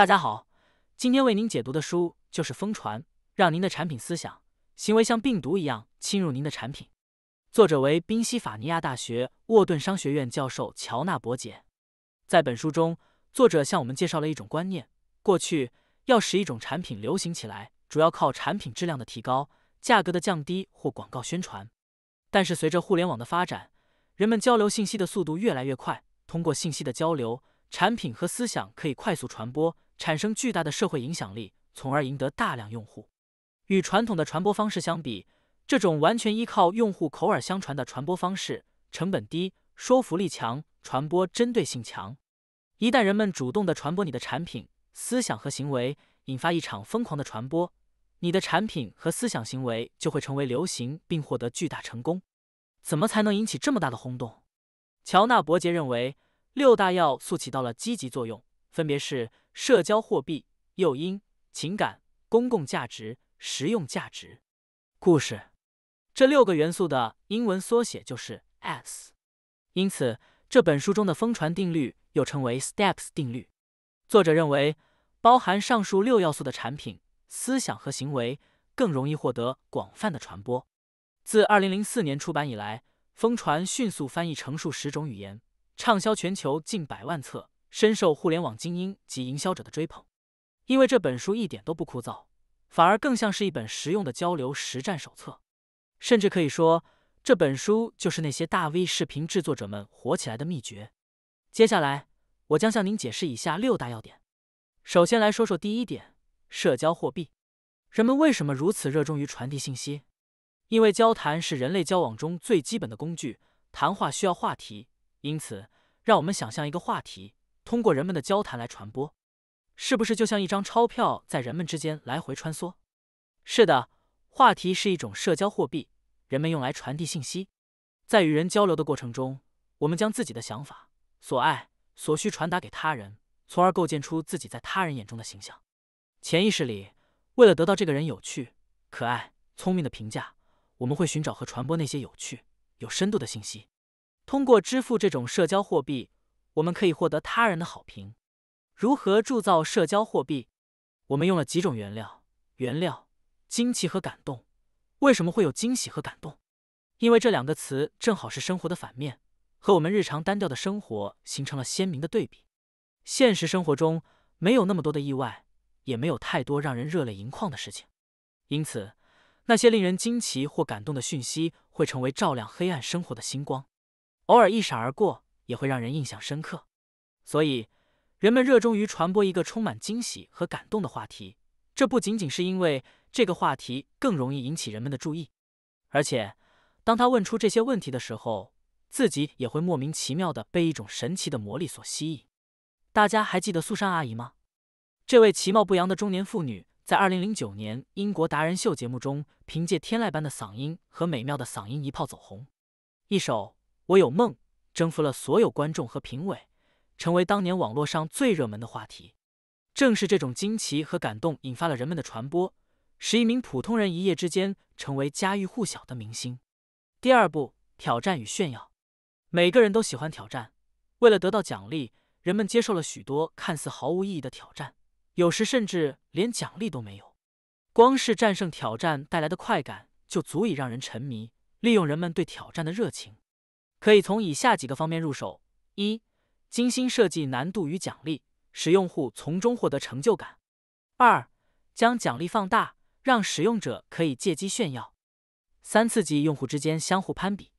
大家好，今天为您解读的书就是《疯传》，让您的产品思想、行为像病毒一样侵入您的产品。作者为宾夕法尼亚大学沃顿商学院教授乔纳伯杰。在本书中，作者向我们介绍了一种观念：过去要使一种产品流行起来，主要靠产品质量的提高、价格的降低或广告宣传。但是，随着互联网的发展，人们交流信息的速度越来越快，通过信息的交流，产品和思想可以快速传播。产生巨大的社会影响力，从而赢得大量用户。与传统的传播方式相比，这种完全依靠用户口耳相传的传播方式，成本低，说服力强，传播针对性强。一旦人们主动地传播你的产品、思想和行为，引发一场疯狂的传播，你的产品和思想行为就会成为流行，并获得巨大成功。怎么才能引起这么大的轰动？乔纳伯杰认为，六大要素起到了积极作用，分别是。社交货币、诱因、情感、公共价值、实用价值、故事，这六个元素的英文缩写就是 S。因此，这本书中的“疯传定律”又称为 Steps 定律。作者认为，包含上述六要素的产品、思想和行为更容易获得广泛的传播。自2004年出版以来，《疯传》迅速翻译成数十种语言，畅销全球近百万册。深受互联网精英及营销者的追捧，因为这本书一点都不枯燥，反而更像是一本实用的交流实战手册。甚至可以说，这本书就是那些大 V 视频制作者们火起来的秘诀。接下来，我将向您解释以下六大要点。首先来说说第一点：社交货币。人们为什么如此热衷于传递信息？因为交谈是人类交往中最基本的工具，谈话需要话题，因此，让我们想象一个话题。通过人们的交谈来传播，是不是就像一张钞票在人们之间来回穿梭？是的，话题是一种社交货币，人们用来传递信息。在与人交流的过程中，我们将自己的想法、所爱、所需传达给他人，从而构建出自己在他人眼中的形象。潜意识里，为了得到这个人有趣、可爱、聪明的评价，我们会寻找和传播那些有趣、有深度的信息。通过支付这种社交货币。我们可以获得他人的好评。如何铸造社交货币？我们用了几种原料：原料、惊奇和感动。为什么会有惊喜和感动？因为这两个词正好是生活的反面，和我们日常单调的生活形成了鲜明的对比。现实生活中没有那么多的意外，也没有太多让人热泪盈眶的事情，因此那些令人惊奇或感动的讯息会成为照亮黑暗生活的星光，偶尔一闪而过。也会让人印象深刻，所以人们热衷于传播一个充满惊喜和感动的话题。这不仅仅是因为这个话题更容易引起人们的注意，而且当他问出这些问题的时候，自己也会莫名其妙的被一种神奇的魔力所吸引。大家还记得苏珊阿姨吗？这位其貌不扬的中年妇女，在二零零九年英国达人秀节目中，凭借天籁般的嗓音和美妙的嗓音一炮走红，一首《我有梦》。征服了所有观众和评委，成为当年网络上最热门的话题。正是这种惊奇和感动，引发了人们的传播，使一名普通人一夜之间成为家喻户晓的明星。第二步，挑战与炫耀。每个人都喜欢挑战，为了得到奖励，人们接受了许多看似毫无意义的挑战，有时甚至连奖励都没有。光是战胜挑战带来的快感，就足以让人沉迷。利用人们对挑战的热情。可以从以下几个方面入手：一、精心设计难度与奖励，使用户从中获得成就感；二、将奖励放大，让使用者可以借机炫耀；三、刺激用户之间相互攀比。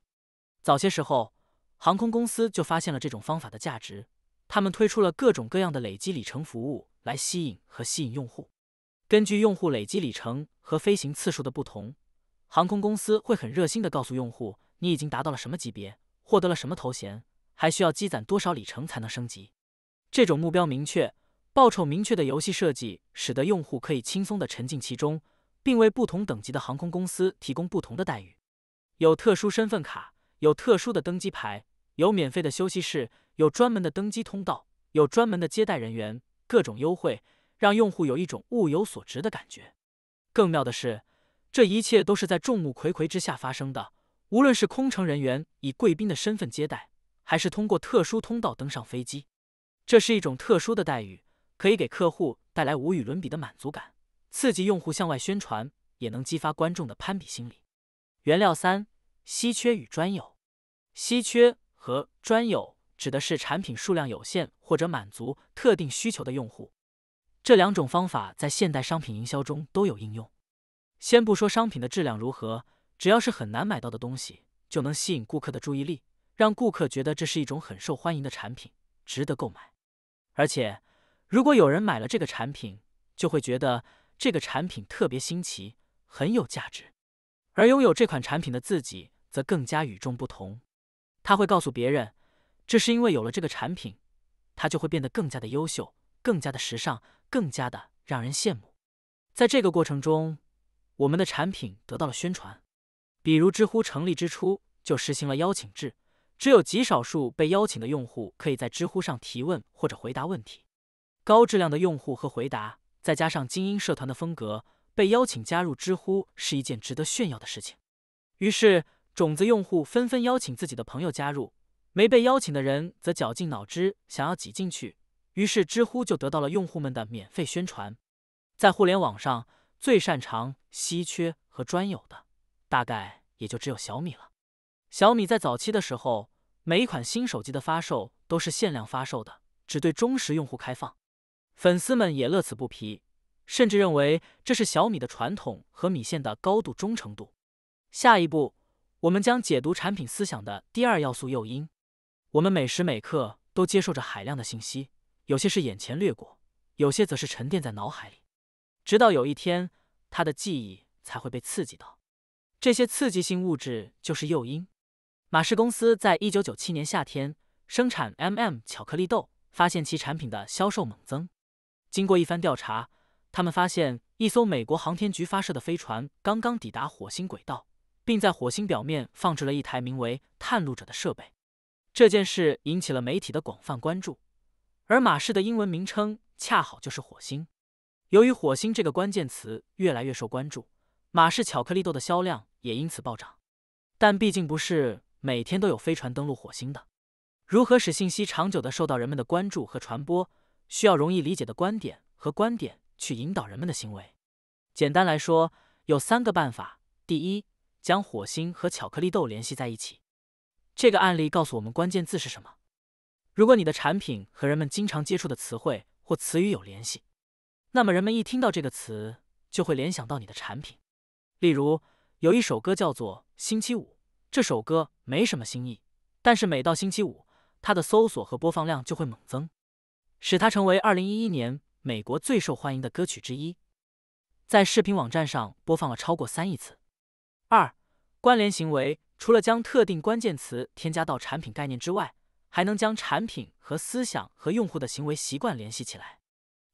早些时候，航空公司就发现了这种方法的价值，他们推出了各种各样的累积里程服务来吸引和吸引用户。根据用户累积里程和飞行次数的不同，航空公司会很热心的告诉用户你已经达到了什么级别。获得了什么头衔？还需要积攒多少里程才能升级？这种目标明确、报酬明确的游戏设计，使得用户可以轻松的沉浸其中，并为不同等级的航空公司提供不同的待遇。有特殊身份卡，有特殊的登机牌，有免费的休息室，有专门的登机通道，有专门的接待人员，各种优惠，让用户有一种物有所值的感觉。更妙的是，这一切都是在众目睽睽之下发生的。无论是空乘人员以贵宾的身份接待，还是通过特殊通道登上飞机，这是一种特殊的待遇，可以给客户带来无与伦比的满足感，刺激用户向外宣传，也能激发观众的攀比心理。原料三：稀缺与专有。稀缺和专有指的是产品数量有限或者满足特定需求的用户。这两种方法在现代商品营销中都有应用。先不说商品的质量如何。只要是很难买到的东西，就能吸引顾客的注意力，让顾客觉得这是一种很受欢迎的产品，值得购买。而且，如果有人买了这个产品，就会觉得这个产品特别新奇，很有价值。而拥有这款产品的自己，则更加与众不同。他会告诉别人，这是因为有了这个产品，他就会变得更加的优秀，更加的时尚，更加的让人羡慕。在这个过程中，我们的产品得到了宣传。比如知乎成立之初就实行了邀请制，只有极少数被邀请的用户可以在知乎上提问或者回答问题。高质量的用户和回答，再加上精英社团的风格，被邀请加入知乎是一件值得炫耀的事情。于是，种子用户纷纷邀请自己的朋友加入，没被邀请的人则绞尽脑汁想要挤进去。于是，知乎就得到了用户们的免费宣传。在互联网上，最擅长稀缺和专有的。大概也就只有小米了。小米在早期的时候，每一款新手机的发售都是限量发售的，只对忠实用户开放。粉丝们也乐此不疲，甚至认为这是小米的传统和米线的高度忠诚度。下一步，我们将解读产品思想的第二要素诱因。我们每时每刻都接受着海量的信息，有些是眼前掠过，有些则是沉淀在脑海里，直到有一天，他的记忆才会被刺激到。这些刺激性物质就是诱因。马氏公司在1997年夏天生产 MM 巧克力豆，发现其产品的销售猛增。经过一番调查，他们发现一艘美国航天局发射的飞船刚刚抵达火星轨道，并在火星表面放置了一台名为“探路者”的设备。这件事引起了媒体的广泛关注，而马氏的英文名称恰好就是火星。由于火星这个关键词越来越受关注。马氏巧克力豆的销量也因此暴涨，但毕竟不是每天都有飞船登陆火星的。如何使信息长久的受到人们的关注和传播，需要容易理解的观点和观点去引导人们的行为。简单来说，有三个办法：第一，将火星和巧克力豆联系在一起。这个案例告诉我们关键字是什么。如果你的产品和人们经常接触的词汇或词语有联系，那么人们一听到这个词，就会联想到你的产品。例如，有一首歌叫做《星期五》，这首歌没什么新意，但是每到星期五，它的搜索和播放量就会猛增，使它成为二零一一年美国最受欢迎的歌曲之一，在视频网站上播放了超过三亿次。二、关联行为除了将特定关键词添加到产品概念之外，还能将产品和思想和用户的行为习惯联系起来。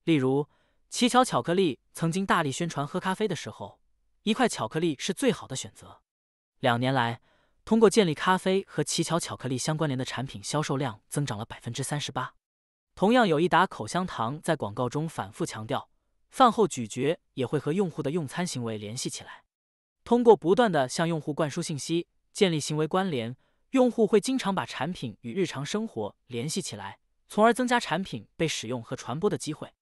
例如，奇巧巧克力曾经大力宣传喝咖啡的时候。一块巧克力是最好的选择。两年来，通过建立咖啡和奇巧巧克力相关联的产品，销售量增长了百分之三十八。同样，有一打口香糖在广告中反复强调，饭后咀嚼也会和用户的用餐行为联系起来。通过不断的向用户灌输信息，建立行为关联，用户会经常把产品与日常生活联系起来，从而增加产品被使用和传播的机会。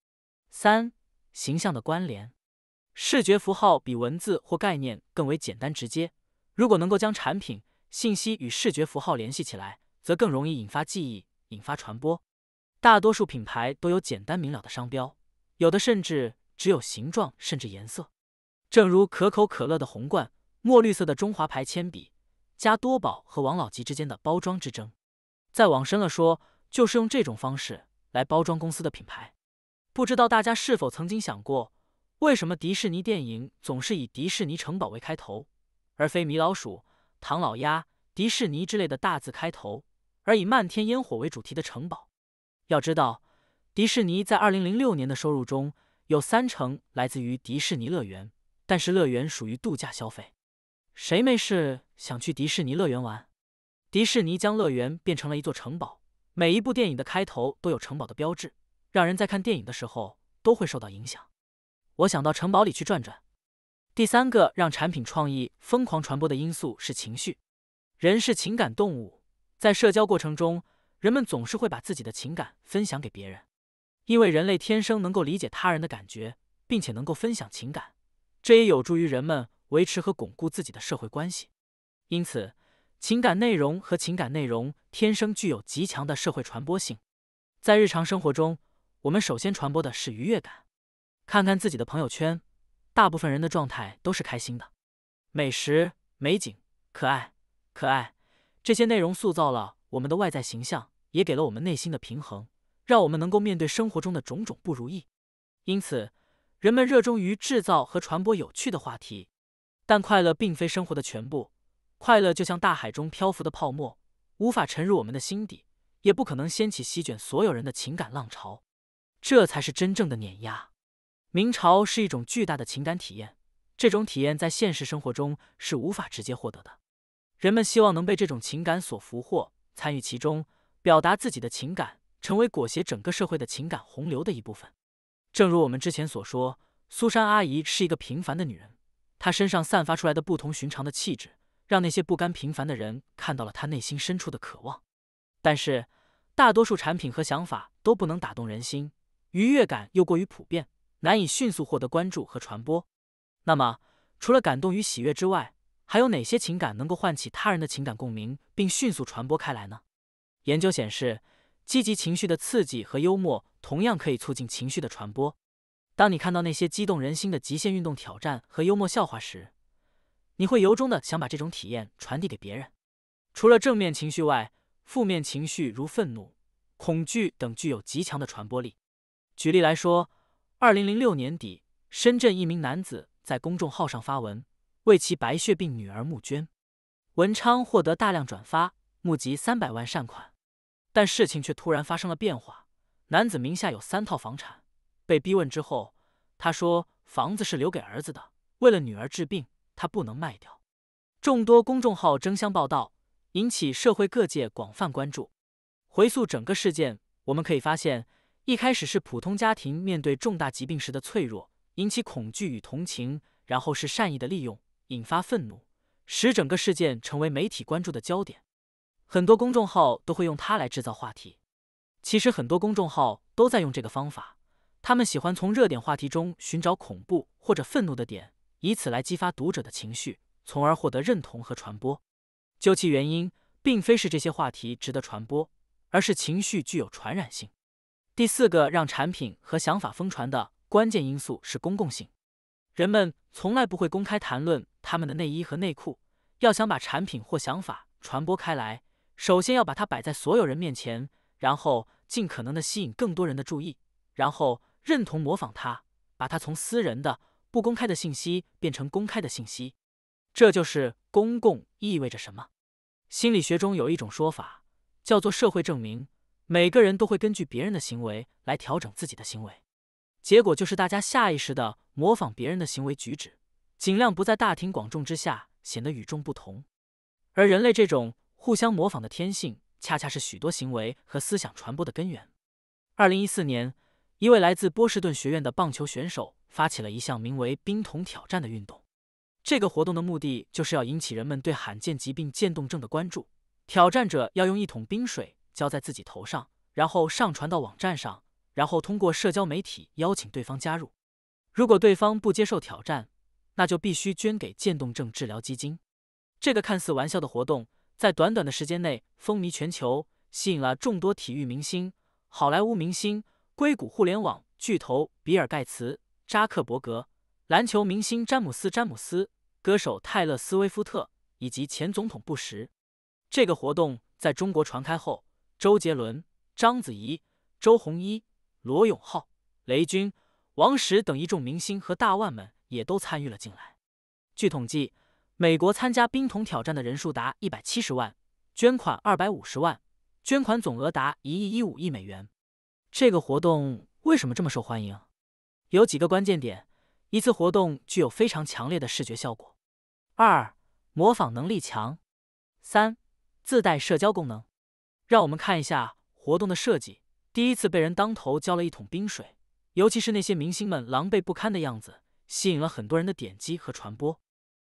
三、形象的关联。视觉符号比文字或概念更为简单直接。如果能够将产品信息与视觉符号联系起来，则更容易引发记忆、引发传播。大多数品牌都有简单明了的商标，有的甚至只有形状甚至颜色，正如可口可乐的红罐、墨绿色的中华牌铅笔、加多宝和王老吉之间的包装之争。再往深了说，就是用这种方式来包装公司的品牌。不知道大家是否曾经想过？为什么迪士尼电影总是以迪士尼城堡为开头，而非米老鼠、唐老鸭、迪士尼之类的大字开头？而以漫天烟火为主题的城堡。要知道，迪士尼在二零零六年的收入中有三成来自于迪士尼乐园，但是乐园属于度假消费，谁没事想去迪士尼乐园玩？迪士尼将乐园变成了一座城堡，每一部电影的开头都有城堡的标志，让人在看电影的时候都会受到影响。我想到城堡里去转转。第三个让产品创意疯狂传播的因素是情绪。人是情感动物，在社交过程中，人们总是会把自己的情感分享给别人，因为人类天生能够理解他人的感觉，并且能够分享情感，这也有助于人们维持和巩固自己的社会关系。因此，情感内容和情感内容天生具有极强的社会传播性。在日常生活中，我们首先传播的是愉悦感。看看自己的朋友圈，大部分人的状态都是开心的，美食、美景、可爱、可爱，这些内容塑造了我们的外在形象，也给了我们内心的平衡，让我们能够面对生活中的种种不如意。因此，人们热衷于制造和传播有趣的话题。但快乐并非生活的全部，快乐就像大海中漂浮的泡沫，无法沉入我们的心底，也不可能掀起席卷所有人的情感浪潮。这才是真正的碾压。明朝是一种巨大的情感体验，这种体验在现实生活中是无法直接获得的。人们希望能被这种情感所俘获，参与其中，表达自己的情感，成为裹挟整个社会的情感洪流的一部分。正如我们之前所说，苏珊阿姨是一个平凡的女人，她身上散发出来的不同寻常的气质，让那些不甘平凡的人看到了她内心深处的渴望。但是，大多数产品和想法都不能打动人心，愉悦感又过于普遍。难以迅速获得关注和传播。那么，除了感动与喜悦之外，还有哪些情感能够唤起他人的情感共鸣，并迅速传播开来呢？研究显示，积极情绪的刺激和幽默同样可以促进情绪的传播。当你看到那些激动人心的极限运动挑战和幽默笑话时，你会由衷的想把这种体验传递给别人。除了正面情绪外，负面情绪如愤怒、恐惧等具有极强的传播力。举例来说，二零零六年底，深圳一名男子在公众号上发文，为其白血病女儿募捐，文昌获得大量转发，募集三百万善款。但事情却突然发生了变化，男子名下有三套房产，被逼问之后，他说房子是留给儿子的，为了女儿治病，他不能卖掉。众多公众号争相报道，引起社会各界广泛关注。回溯整个事件，我们可以发现。一开始是普通家庭面对重大疾病时的脆弱，引起恐惧与同情；然后是善意的利用，引发愤怒，使整个事件成为媒体关注的焦点。很多公众号都会用它来制造话题。其实很多公众号都在用这个方法，他们喜欢从热点话题中寻找恐怖或者愤怒的点，以此来激发读者的情绪，从而获得认同和传播。究其原因，并非是这些话题值得传播，而是情绪具有传染性。第四个让产品和想法疯传的关键因素是公共性。人们从来不会公开谈论他们的内衣和内裤。要想把产品或想法传播开来，首先要把它摆在所有人面前，然后尽可能的吸引更多人的注意，然后认同模仿它，把它从私人的、不公开的信息变成公开的信息。这就是公共意味着什么。心理学中有一种说法叫做社会证明。每个人都会根据别人的行为来调整自己的行为，结果就是大家下意识的模仿别人的行为举止，尽量不在大庭广众之下显得与众不同。而人类这种互相模仿的天性，恰恰是许多行为和思想传播的根源。二零一四年，一位来自波士顿学院的棒球选手发起了一项名为“冰桶挑战”的运动。这个活动的目的就是要引起人们对罕见疾病渐冻症的关注。挑战者要用一桶冰水。交在自己头上，然后上传到网站上，然后通过社交媒体邀请对方加入。如果对方不接受挑战，那就必须捐给渐冻症治疗基金。这个看似玩笑的活动，在短短的时间内风靡全球，吸引了众多体育明星、好莱坞明星、硅谷互联网巨头比尔盖茨、扎克伯格、篮球明星詹姆斯·詹姆斯、歌手泰勒·斯威夫特以及前总统布什。这个活动在中国传开后。周杰伦、章子怡、周鸿祎、罗永浩、雷军、王石等一众明星和大腕们也都参与了进来。据统计，美国参加冰桶挑战的人数达一百七十万，捐款二百五十万，捐款总额达一亿一五亿美元。这个活动为什么这么受欢迎？有几个关键点：一次活动具有非常强烈的视觉效果；二，模仿能力强；三，自带社交功能。让我们看一下活动的设计。第一次被人当头浇了一桶冰水，尤其是那些明星们狼狈不堪的样子，吸引了很多人的点击和传播。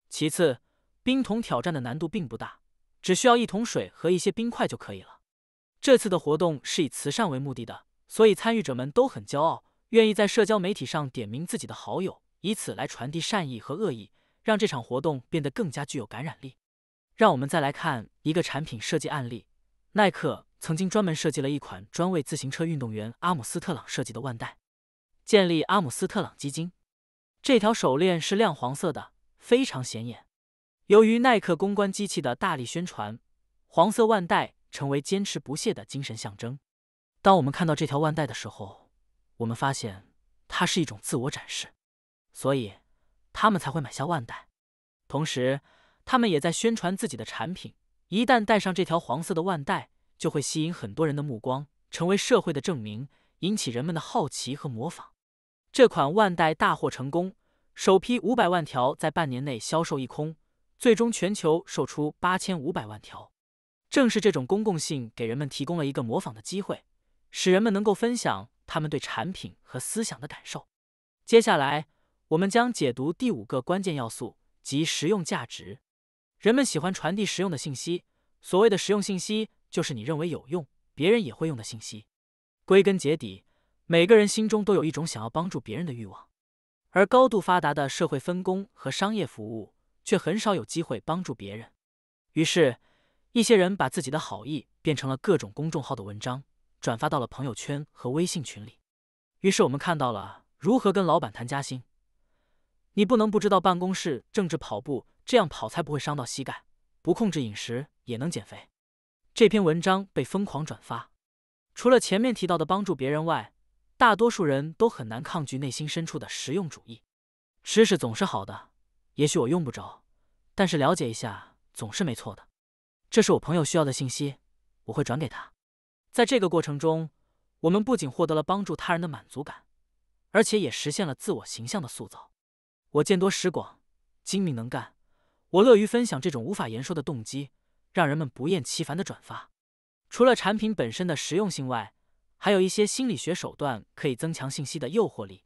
其次，冰桶挑战的难度并不大，只需要一桶水和一些冰块就可以了。这次的活动是以慈善为目的的，所以参与者们都很骄傲，愿意在社交媒体上点名自己的好友，以此来传递善意和恶意，让这场活动变得更加具有感染力。让我们再来看一个产品设计案例。耐克曾经专门设计了一款专为自行车运动员阿姆斯特朗设计的腕带，建立阿姆斯特朗基金。这条手链是亮黄色的，非常显眼。由于耐克公关机器的大力宣传，黄色腕带成为坚持不懈的精神象征。当我们看到这条腕带的时候，我们发现它是一种自我展示，所以他们才会买下腕带。同时，他们也在宣传自己的产品。一旦戴上这条黄色的腕带，就会吸引很多人的目光，成为社会的证明，引起人们的好奇和模仿。这款腕带大获成功，首批五百万条在半年内销售一空，最终全球售出八千五百万条。正是这种公共性给人们提供了一个模仿的机会，使人们能够分享他们对产品和思想的感受。接下来，我们将解读第五个关键要素即实用价值。人们喜欢传递实用的信息，所谓的实用信息就是你认为有用，别人也会用的信息。归根结底，每个人心中都有一种想要帮助别人的欲望，而高度发达的社会分工和商业服务却很少有机会帮助别人。于是，一些人把自己的好意变成了各种公众号的文章，转发到了朋友圈和微信群里。于是我们看到了如何跟老板谈加薪。你不能不知道办公室政治跑步。这样跑才不会伤到膝盖，不控制饮食也能减肥。这篇文章被疯狂转发。除了前面提到的帮助别人外，大多数人都很难抗拒内心深处的实用主义。知识总是好的，也许我用不着，但是了解一下总是没错的。这是我朋友需要的信息，我会转给他。在这个过程中，我们不仅获得了帮助他人的满足感，而且也实现了自我形象的塑造。我见多识广，精明能干。我乐于分享这种无法言说的动机，让人们不厌其烦的转发。除了产品本身的实用性外，还有一些心理学手段可以增强信息的诱惑力。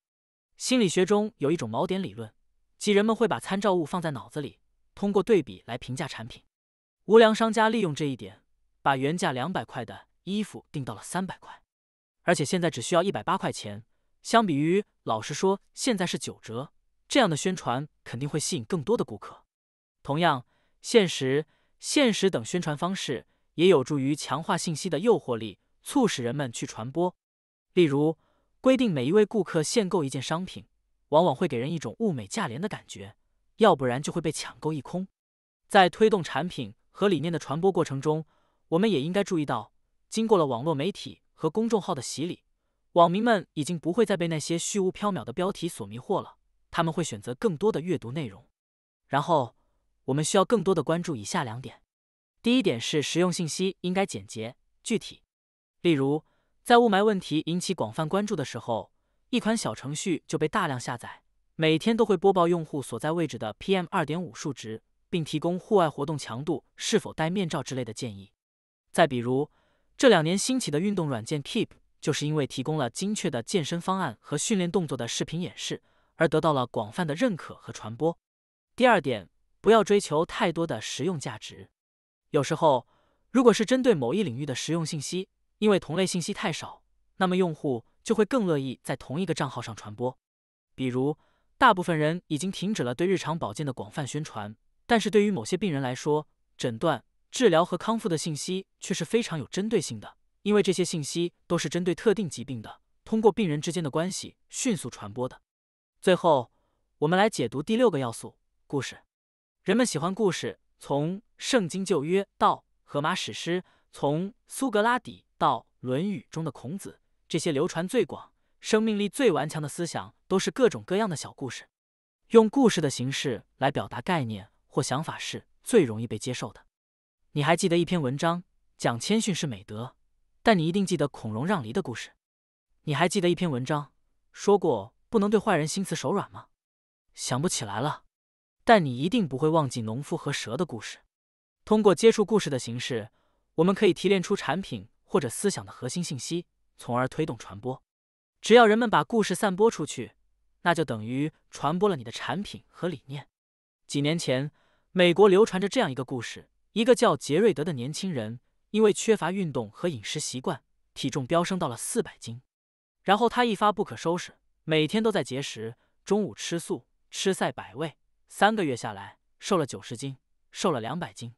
心理学中有一种锚点理论，即人们会把参照物放在脑子里，通过对比来评价产品。无良商家利用这一点，把原价两百块的衣服定到了三百块，而且现在只需要一百八块钱。相比于老实说现在是九折，这样的宣传肯定会吸引更多的顾客。同样，现实、现实等宣传方式也有助于强化信息的诱惑力，促使人们去传播。例如，规定每一位顾客限购一件商品，往往会给人一种物美价廉的感觉，要不然就会被抢购一空。在推动产品和理念的传播过程中，我们也应该注意到，经过了网络媒体和公众号的洗礼，网民们已经不会再被那些虚无缥缈的标题所迷惑了，他们会选择更多的阅读内容，然后。我们需要更多的关注以下两点：第一点是实用信息应该简洁具体，例如在雾霾问题引起广泛关注的时候，一款小程序就被大量下载，每天都会播报用户所在位置的 PM 二点五数值，并提供户外活动强度是否戴面罩之类的建议。再比如，这两年兴起的运动软件 Keep，就是因为提供了精确的健身方案和训练动作的视频演示，而得到了广泛的认可和传播。第二点。不要追求太多的实用价值。有时候，如果是针对某一领域的实用信息，因为同类信息太少，那么用户就会更乐意在同一个账号上传播。比如，大部分人已经停止了对日常保健的广泛宣传，但是对于某些病人来说，诊断、治疗和康复的信息却是非常有针对性的，因为这些信息都是针对特定疾病的，通过病人之间的关系迅速传播的。最后，我们来解读第六个要素——故事。人们喜欢故事，从圣经旧约到荷马史诗，从苏格拉底到《论语》中的孔子，这些流传最广、生命力最顽强的思想，都是各种各样的小故事。用故事的形式来表达概念或想法是最容易被接受的。你还记得一篇文章讲谦逊是美德，但你一定记得孔融让梨的故事。你还记得一篇文章说过不能对坏人心慈手软吗？想不起来了。但你一定不会忘记农夫和蛇的故事。通过接触故事的形式，我们可以提炼出产品或者思想的核心信息，从而推动传播。只要人们把故事散播出去，那就等于传播了你的产品和理念。几年前，美国流传着这样一个故事：一个叫杰瑞德的年轻人，因为缺乏运动和饮食习惯，体重飙升到了四百斤。然后他一发不可收拾，每天都在节食，中午吃素，吃赛百味。三个月下来，瘦了九十斤，瘦了两百斤。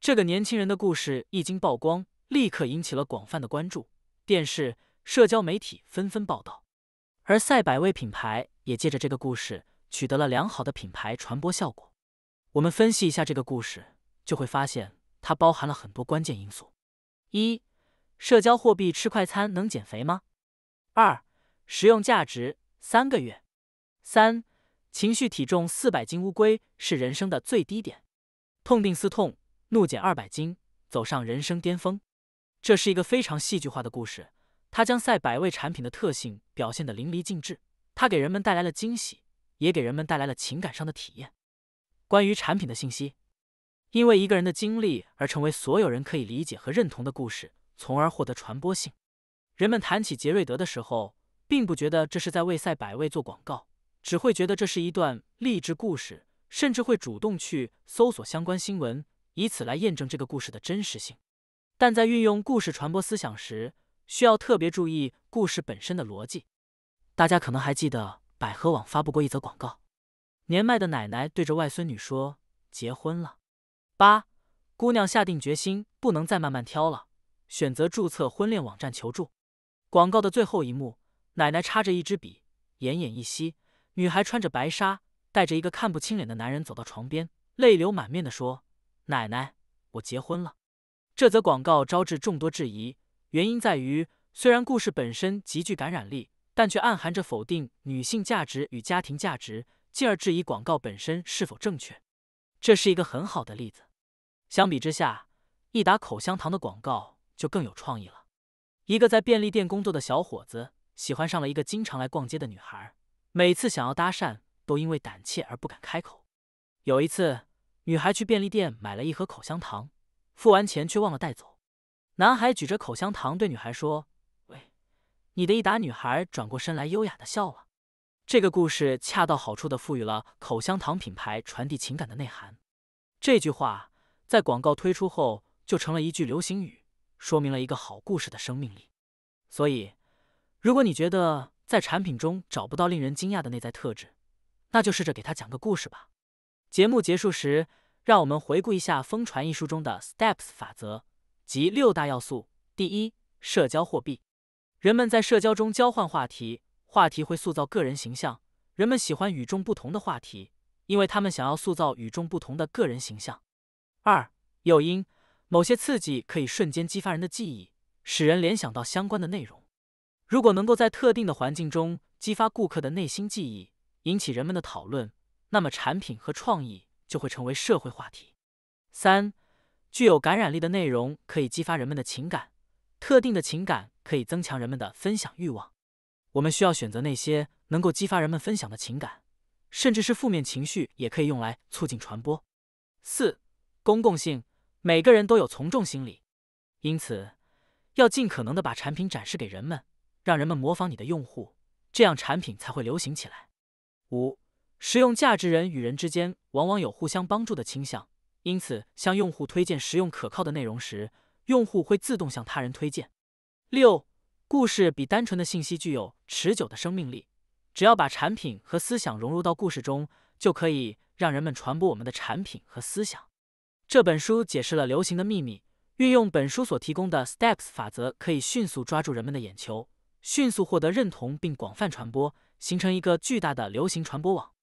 这个年轻人的故事一经曝光，立刻引起了广泛的关注，电视、社交媒体纷纷报道。而赛百味品牌也借着这个故事，取得了良好的品牌传播效果。我们分析一下这个故事，就会发现它包含了很多关键因素：一、社交货币，吃快餐能减肥吗？二、实用价值，三个月。三情绪体重四百斤，乌龟是人生的最低点，痛定思痛，怒减二百斤，走上人生巅峰。这是一个非常戏剧化的故事，它将赛百味产品的特性表现得淋漓尽致。它给人们带来了惊喜，也给人们带来了情感上的体验。关于产品的信息，因为一个人的经历而成为所有人可以理解和认同的故事，从而获得传播性。人们谈起杰瑞德的时候，并不觉得这是在为赛百味做广告。只会觉得这是一段励志故事，甚至会主动去搜索相关新闻，以此来验证这个故事的真实性。但在运用故事传播思想时，需要特别注意故事本身的逻辑。大家可能还记得百合网发布过一则广告：年迈的奶奶对着外孙女说：“结婚了。”八姑娘下定决心不能再慢慢挑了，选择注册婚恋网站求助。广告的最后一幕，奶奶插着一支笔，奄奄一息。女孩穿着白纱，带着一个看不清脸的男人走到床边，泪流满面的说：“奶奶，我结婚了。”这则广告招致众多质疑，原因在于虽然故事本身极具感染力，但却暗含着否定女性价值与家庭价值，进而质疑广告本身是否正确。这是一个很好的例子。相比之下，一打口香糖的广告就更有创意了。一个在便利店工作的小伙子喜欢上了一个经常来逛街的女孩。每次想要搭讪，都因为胆怯而不敢开口。有一次，女孩去便利店买了一盒口香糖，付完钱却忘了带走。男孩举着口香糖对女孩说：“喂，你的一打。”女孩转过身来，优雅的笑了。这个故事恰到好处的赋予了口香糖品牌传递情感的内涵。这句话在广告推出后就成了一句流行语，说明了一个好故事的生命力。所以，如果你觉得……在产品中找不到令人惊讶的内在特质，那就试着给他讲个故事吧。节目结束时，让我们回顾一下《疯传一书中的 Steps 法则及六大要素：第一，社交货币，人们在社交中交换话题，话题会塑造个人形象，人们喜欢与众不同的话题，因为他们想要塑造与众不同的个人形象。二，诱因，某些刺激可以瞬间激发人的记忆，使人联想到相关的内容。如果能够在特定的环境中激发顾客的内心记忆，引起人们的讨论，那么产品和创意就会成为社会话题。三、具有感染力的内容可以激发人们的情感，特定的情感可以增强人们的分享欲望。我们需要选择那些能够激发人们分享的情感，甚至是负面情绪也可以用来促进传播。四、公共性，每个人都有从众心理，因此要尽可能的把产品展示给人们。让人们模仿你的用户，这样产品才会流行起来。五、实用价值，人与人之间往往有互相帮助的倾向，因此向用户推荐实用可靠的内容时，用户会自动向他人推荐。六、故事比单纯的信息具有持久的生命力，只要把产品和思想融入到故事中，就可以让人们传播我们的产品和思想。这本书解释了流行的秘密，运用本书所提供的 Steps 法则，可以迅速抓住人们的眼球。迅速获得认同并广泛传播，形成一个巨大的流行传播网。